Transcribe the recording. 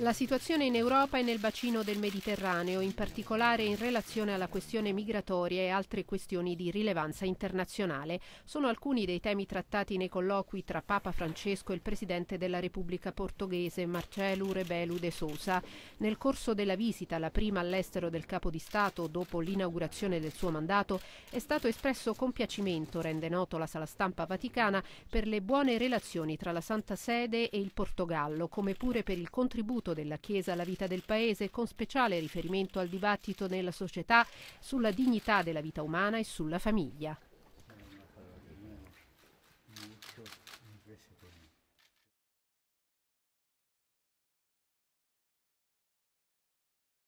La situazione in Europa e nel bacino del Mediterraneo, in particolare in relazione alla questione migratoria e altre questioni di rilevanza internazionale, sono alcuni dei temi trattati nei colloqui tra Papa Francesco e il Presidente della Repubblica Portoghese Marcelo Rebelo de Sousa. Nel corso della visita, la prima all'estero del Capo di Stato dopo l'inaugurazione del suo mandato, è stato espresso compiacimento, rende noto la sala stampa vaticana, per le buone relazioni tra la Santa Sede e il Portogallo, come pure per il contributo contributo della Chiesa alla vita del Paese, con speciale riferimento al dibattito nella società sulla dignità della vita umana e sulla famiglia.